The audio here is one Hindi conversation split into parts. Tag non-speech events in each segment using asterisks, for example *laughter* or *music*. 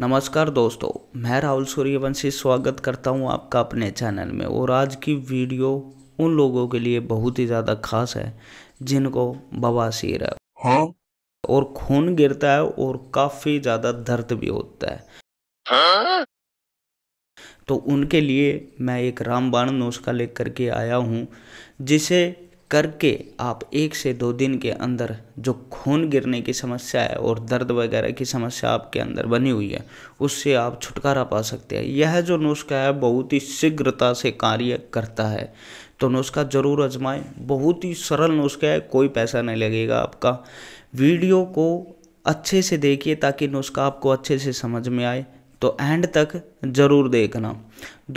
नमस्कार दोस्तों मैं राहुल सूर्यवंशी स्वागत करता हूं आपका अपने चैनल में और आज की वीडियो उन लोगों के लिए बहुत ही ज़्यादा खास है जिनको बवासीर है हाँ? और खून गिरता है और काफ़ी ज़्यादा दर्द भी होता है हाँ? तो उनके लिए मैं एक रामबाण नुस्खा लेकर के आया हूँ जिसे करके आप एक से दो दिन के अंदर जो खून गिरने की समस्या है और दर्द वगैरह की समस्या आपके अंदर बनी हुई है उससे आप छुटकारा पा सकते हैं यह जो नुस्खा है बहुत ही शीघ्रता से कार्य करता है तो नुस्खा ज़रूर आजमाएं बहुत ही सरल नुस्खा है कोई पैसा नहीं लगेगा आपका वीडियो को अच्छे से देखिए ताकि नुस्खा आपको अच्छे से समझ में आए तो एंड तक ज़रूर देखना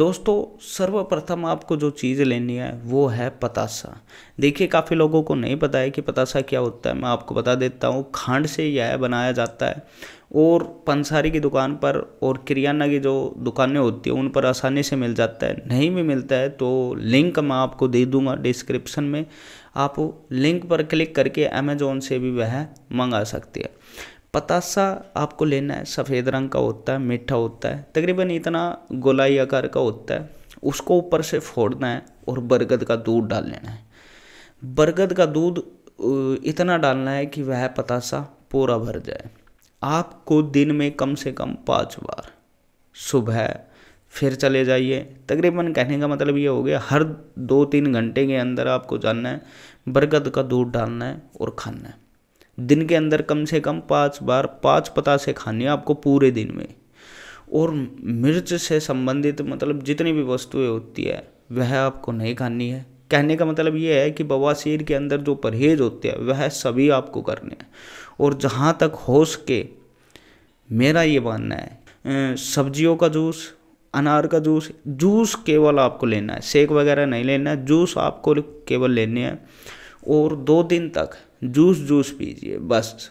दोस्तों सर्वप्रथम आपको जो चीज़ लेनी है वो है पतासा देखिए काफ़ी लोगों को नहीं पता है कि पतासा क्या होता है मैं आपको बता देता हूँ खांड से यह बनाया जाता है और पंसारी की दुकान पर और किरियाना की जो दुकानें होती हैं उन पर आसानी से मिल जाता है नहीं भी मिलता है तो लिंक मैं आपको दे दूँगा डिस्क्रिप्शन में आप लिंक पर क्लिक करके अमेजोन से भी वह मंगा सकते हैं पतासा आपको लेना है सफ़ेद रंग का होता है मीठा होता है तकरीबन इतना गोलाई आकार का होता है उसको ऊपर से फोड़ना है और बरगद का दूध डाल लेना है बरगद का दूध इतना डालना है कि वह पतासा पूरा भर जाए आपको दिन में कम से कम पाँच बार सुबह फिर चले जाइए तकरीबन कहने का मतलब ये हो गया हर दो तीन घंटे के अंदर आपको जानना है बरगद का दूध डालना है और खाना है दिन के अंदर कम से कम पाँच बार पाँच पतासे खानी है आपको पूरे दिन में और मिर्च से संबंधित मतलब जितनी भी वस्तुएं होती है वह आपको नहीं खानी है कहने का मतलब ये है कि बवासीर के अंदर जो परहेज होते हैं वह सभी आपको करने हैं और जहाँ तक हो सके मेरा ये मानना है सब्जियों का जूस अनार का जूस जूस केवल आपको लेना है शेक वगैरह नहीं लेना है जूस आपको केवल लेने हैं और दो दिन तक जूस जूस पीजिए बस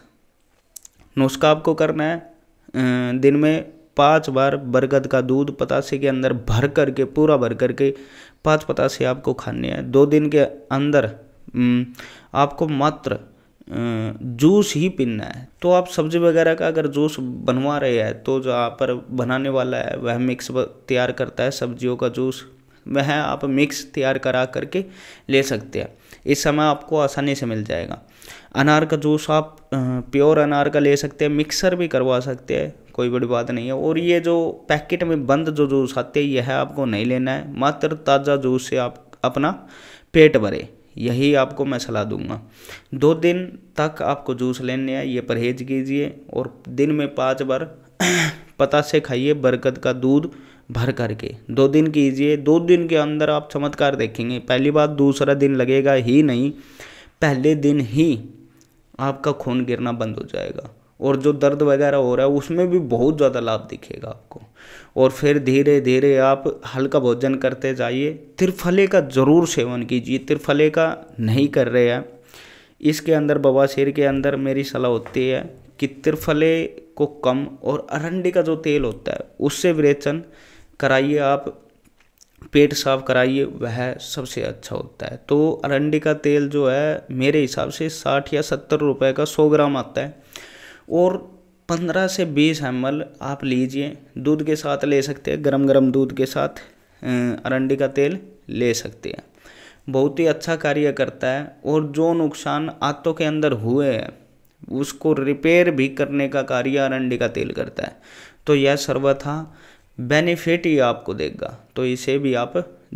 नुस्खा आपको करना है दिन में पाँच बार बरगद का दूध पतासे के अंदर भर करके पूरा भर करके पाँच पतासे आपको खाने हैं दो दिन के अंदर आपको मात्र जूस ही पीना है तो आप सब्जी वगैरह का अगर जूस बनवा रहे हैं तो जहाँ पर बनाने वाला है वह मिक्स तैयार करता है सब्जियों का जूस वह आप मिक्स तैयार करा करके ले सकते हैं इस समय आपको आसानी से मिल जाएगा अनार का जूस आप प्योर अनार का ले सकते हैं मिक्सर भी करवा सकते हैं कोई बड़ी बात नहीं है और ये जो पैकेट में बंद जो जूस आते हैं यह आपको नहीं लेना है मात्र ताज़ा जूस से आप अपना पेट भरे यही आपको मैं सलाह दूंगा दो दिन तक आपको जूस लेने हैं ये परहेज कीजिए और दिन में पाँच बार *clears throat* पता से खाइए बरगद का दूध भर करके दो दिन कीजिए दो दिन के अंदर आप चमत्कार देखेंगे पहली बात दूसरा दिन लगेगा ही नहीं पहले दिन ही आपका खून गिरना बंद हो जाएगा और जो दर्द वगैरह हो रहा है उसमें भी बहुत ज़्यादा लाभ दिखेगा आपको और फिर धीरे धीरे आप हल्का भोजन करते जाइए त्रिफले का ज़रूर सेवन कीजिए त्रिफले का नहीं कर रहे हैं इसके अंदर शेर के अंदर मेरी सलाह होती है कि त्रिफले को कम और अरंडी का जो तेल होता है उससे विरेचन कराइए आप पेट साफ कराइए वह सबसे अच्छा होता है तो अरंडी का तेल जो है मेरे हिसाब से साठ या सत्तर रुपए का सौ ग्राम आता है और पंद्रह से बीस एम आप लीजिए दूध के साथ ले सकते हैं गरम गरम दूध के साथ अरंडी का तेल ले सकते हैं बहुत ही अच्छा कार्य करता है और जो नुकसान आंतों के अंदर हुए हैं उसको रिपेयर भी करने का कार्य अरंडी का तेल करता है तो यह सर्वथा बेनिफिट ही आपको देगा तो इसे भी आप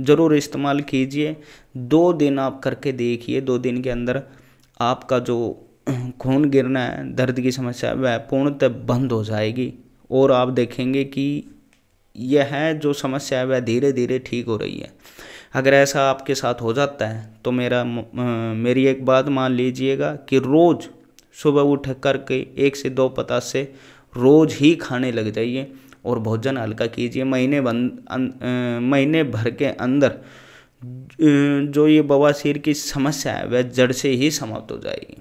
ज़रूर इस्तेमाल कीजिए दो दिन आप करके देखिए दो दिन के अंदर आपका जो *clears throat* खून गिरना है दर्द की समस्या वह पूर्णतः बंद हो जाएगी और आप देखेंगे कि यह जो समस्या है वह धीरे धीरे ठीक हो रही है अगर ऐसा आपके साथ हो जाता है तो मेरा मेरी एक बात मान लीजिएगा कि रोज़ सुबह उठ करके एक से दो पतासे रोज़ ही खाने लग जाइए और भोजन हल्का कीजिए महीने बन अं, महीने भर के अंदर जो ये बवासीर की समस्या है वह जड़ से ही समाप्त हो जाएगी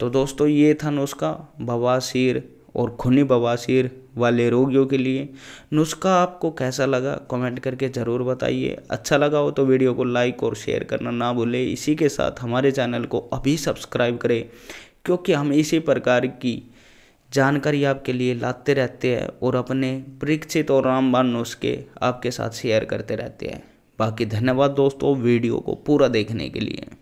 तो दोस्तों ये था नुस्खा बवासीर और खूनी बवासीर वाले रोगियों के लिए नुस्खा आपको कैसा लगा कमेंट करके ज़रूर बताइए अच्छा लगा हो तो वीडियो को लाइक और शेयर करना ना भूलें इसी के साथ हमारे चैनल को अभी सब्सक्राइब करें क्योंकि हम इसी प्रकार की जानकारी आपके लिए लाते रहते हैं और अपने परीक्षित और रामबान नुस्खे आपके साथ शेयर करते रहते हैं बाकी धन्यवाद दोस्तों वीडियो को पूरा देखने के लिए